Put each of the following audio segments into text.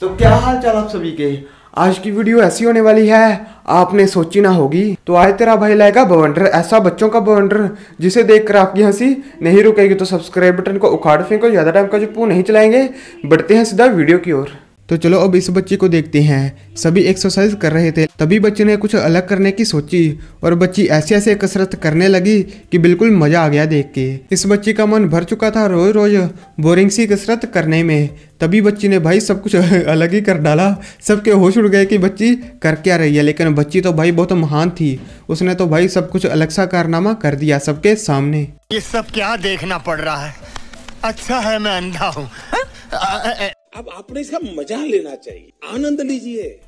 तो क्या हाल चाल आप सभी के आज की वीडियो ऐसी होने वाली है आपने सोची ना होगी तो आज तेरा भाई लाएगा बवंडर ऐसा बच्चों का बवंडर जिसे देखकर आपकी हंसी नहीं रुकेगी तो सब्सक्राइब बटन को उखाड़ फेंको ज़्यादा टाइम का जो पू नहीं चलाएंगे बढ़ते हैं सीधा वीडियो की ओर तो चलो अब इस बच्चे को देखते हैं सभी एक्सरसाइज कर रहे थे तभी बच्चे ने कुछ अलग करने की सोची और बच्ची ऐसे ऐसे कसरत करने लगी कि बिल्कुल मज़ा आ गया देख के इस बच्ची का मन भर चुका था रोज रोज बोरिंग सी कसरत करने में तभी बच्ची ने भाई सब कुछ अलग ही कर डाला सबके होश उड़ गए कि बच्ची कर क्या रही है लेकिन बच्ची तो भाई बहुत महान थी उसने तो भाई सब कुछ अलग सा कारनामा कर दिया सबके सामने ये सब क्या देखना पड़ रहा है अच्छा है मैं अंधा हूँ हाँ? अब आपने इसका मजा लेना चाहिए आनंद लीजिए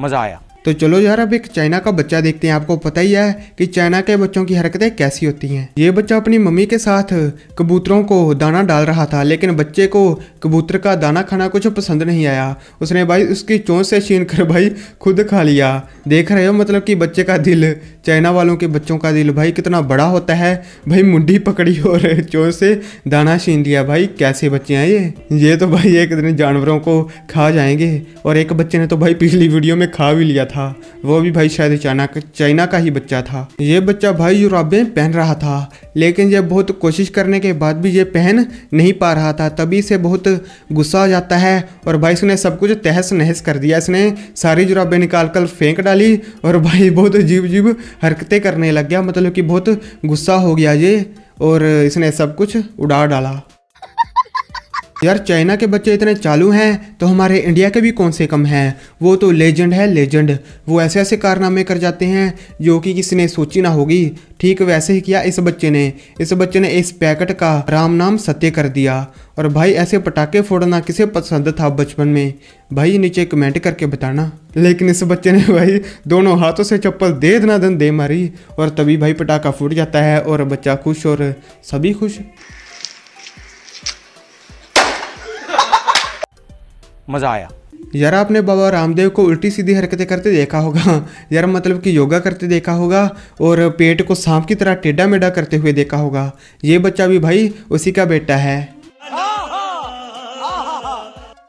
मजा आया तो चलो यार अब एक चाइना का बच्चा देखते हैं आपको पता ही है कि चाइना के बच्चों की हरकतें कैसी होती हैं ये बच्चा अपनी मम्मी के साथ कबूतरों को दाना डाल रहा था लेकिन बच्चे को कबूतर का दाना खाना कुछ पसंद नहीं आया उसने भाई उसकी चोंच से छीन कर भाई खुद खा लिया देख रहे हो मतलब कि बच्चे का दिल चाइना वालों के बच्चों का दिल भाई कितना बड़ा होता है भाई मुंडी पकड़ी और चोंच से दाना छीन दिया भाई कैसे बच्चे हैं ये ये तो भाई एक दिन जानवरों को खा जाएंगे और एक बच्चे ने तो भाई पिछली वीडियो में खा भी लिया था था वो भी भाई शायद चाइना का चाइना का ही बच्चा था ये बच्चा भाई जुराबें पहन रहा था लेकिन ये बहुत कोशिश करने के बाद भी ये पहन नहीं पा रहा था तभी से बहुत गुस्सा आ जाता है और भाई इसने सब कुछ तहस नहस कर दिया इसने सारी जुराबें निकाल कर फेंक डाली और भाई बहुत अजीब अजीब हरकतें करने लग गया मतलब कि बहुत गुस्सा हो गया ये और इसने सब कुछ उड़ा डाला यार चाइना के बच्चे इतने चालू हैं तो हमारे इंडिया के भी कौन से कम हैं वो तो लेजेंड है लेजेंड वो ऐसे ऐसे कारनामे कर जाते हैं जो कि किसी ने सोची ना होगी ठीक वैसे ही किया इस बच्चे ने इस बच्चे ने इस पैकेट का राम नाम सत्य कर दिया और भाई ऐसे पटाखे फोड़ना किसे पसंद था बचपन में भाई नीचे कमेंट करके बताना लेकिन इस बच्चे ने भाई दोनों हाथों से चप्पल दे देना दन दे मारी और तभी भाई पटाखा फूट जाता है और बच्चा खुश और सभी खुश मज़ा आया यार आपने बाबा रामदेव को उल्टी सीधी हरकतें करते देखा होगा यार मतलब कि योगा करते देखा होगा और पेट को सांप की तरह टेढ़ा मेढ़ा करते हुए देखा होगा ये बच्चा भी भाई उसी का बेटा है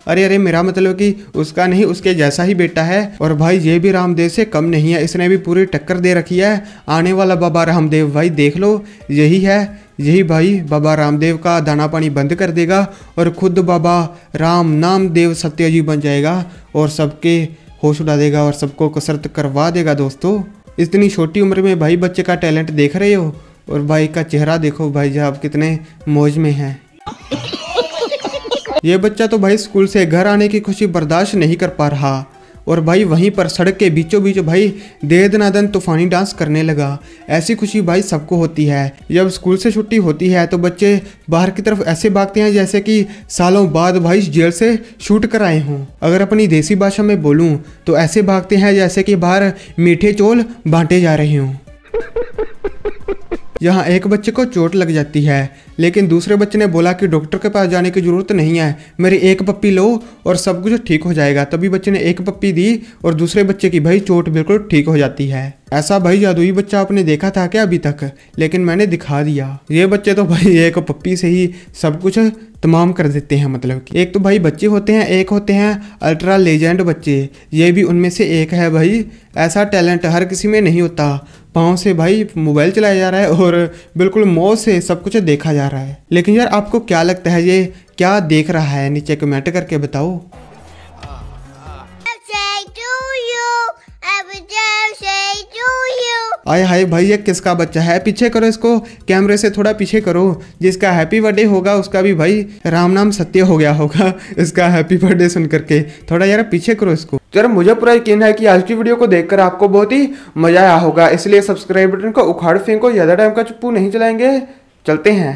अरे अरे मेरा मतलब कि उसका नहीं उसके जैसा ही बेटा है और भाई ये भी रामदेव से कम नहीं है इसने भी पूरी टक्कर दे रखी है आने वाला बाबा रामदेव भाई देख लो यही है यही भाई बाबा रामदेव का दाना पानी बंद कर देगा और खुद बाबा राम नामदेव सत्यजी बन जाएगा और सबके होश उड़ा देगा और सबको कसरत करवा देगा दोस्तों इतनी छोटी उम्र में भाई बच्चे का टैलेंट देख रहे हो और भाई का चेहरा देखो भाई आप कितने मौज में हैं ये बच्चा तो भाई स्कूल से घर आने की खुशी बर्दाश्त नहीं कर पा रहा और भाई वहीं पर सड़क के बीचों बीच भाई दे दनादन तूफानी डांस करने लगा ऐसी खुशी भाई सबको होती है जब स्कूल से छुट्टी होती है तो बच्चे बाहर की तरफ ऐसे भागते हैं जैसे कि सालों बाद भाई जेल से शूट कर आए हों अगर अपनी देसी भाषा में बोलूँ तो ऐसे भागते हैं जैसे कि बाहर मीठे चोल बांटे जा रहे हों जहां एक बच्चे को चोट लग जाती है लेकिन दूसरे बच्चे ने बोला कि डॉक्टर के पास जाने की ज़रूरत नहीं है मेरी एक पप्पी लो और सब कुछ ठीक हो जाएगा तभी बच्चे ने एक पप्पी दी और दूसरे बच्चे की भाई चोट बिल्कुल ठीक हो जाती है ऐसा भाई जादुई बच्चा आपने देखा था क्या अभी तक लेकिन मैंने दिखा दिया ये बच्चे तो भाई एक पप्पी से ही सब कुछ तमाम कर देते हैं मतलब कि एक तो भाई बच्चे होते हैं एक होते हैं अल्ट्रा लेजेंड बच्चे ये भी उनमें से एक है भाई ऐसा टैलेंट हर किसी में नहीं होता पाँव से भाई मोबाइल चलाया जा रहा है और बिल्कुल मौज से सब कुछ देखा जा रहा है लेकिन यार आपको क्या लगता है ये क्या देख रहा है नीचे कमेंट करके बताओ आए हाय भाई ये किसका बच्चा है पीछे करो इसको कैमरे से थोड़ा पीछे करो जिसका हैप्पी बर्थडे होगा उसका भी भाई राम नाम सत्य हो गया होगा इसका हैप्पी बर्थडे सुन करके थोड़ा यार पीछे करो इसको तो यार मुझे पूरा यकीन है कि आज की वीडियो को देखकर आपको बहुत ही मजा आया होगा इसलिए सब्सक्राइब बटन को उखाड़ फेंको ज़्यादा टाइम का चुप्पू नहीं चलाएंगे चलते हैं